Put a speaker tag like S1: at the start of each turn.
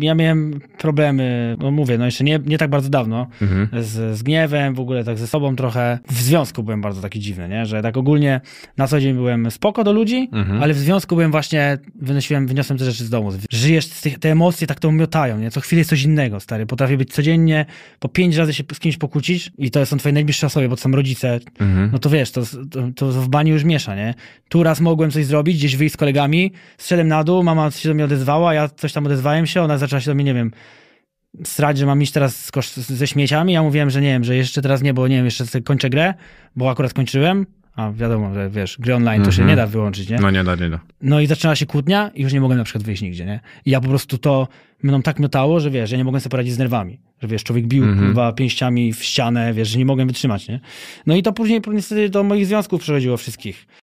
S1: Ja miałem problemy, no mówię, no jeszcze nie, nie tak bardzo dawno, mhm. z, z gniewem, w ogóle tak ze sobą trochę. W związku byłem bardzo taki dziwny, nie? że tak ogólnie na co dzień byłem spoko do ludzi, mhm. ale w związku byłem właśnie, wynosiłem, wyniosłem te rzeczy z domu. Żyjesz, te emocje tak to miotają, nie? co chwilę jest coś innego, stary. Potrafię być codziennie, po pięć razy się z kimś pokłócić i to są twoje najbliższe osoby, bo to są rodzice. Mhm. No to wiesz, to, to, to, w bani już miesza, nie? Tu raz mogłem coś zrobić, gdzieś wyjść z kolegami, strzelem na dół, mama się do mnie odezwała, ja coś tam odezwałem się, ona zaczęła się do mnie, nie wiem, srać, że mam iść teraz ze śmieciami. Ja mówiłem, że nie wiem, że jeszcze teraz nie, bo nie wiem, jeszcze kończę grę, bo akurat kończyłem. A wiadomo, że wiesz, gry online to mm-hmm. się mhm. nie da wyłączyć, nie? No nie da, nie da. No i zaczęła się kłótnia i już nie mogłem na przykład wyjść nigdzie, nie? I ja po prostu to mną tak miotało, że wiesz, ja nie mogłem sobie poradzić z nerwami. Że wiesz, człowiek bił mm-hmm. pięściami w ścianę, wiesz, że nie mogłem wytrzymać, nie? No i to później niestety do moich związków przechodziło wszystkich.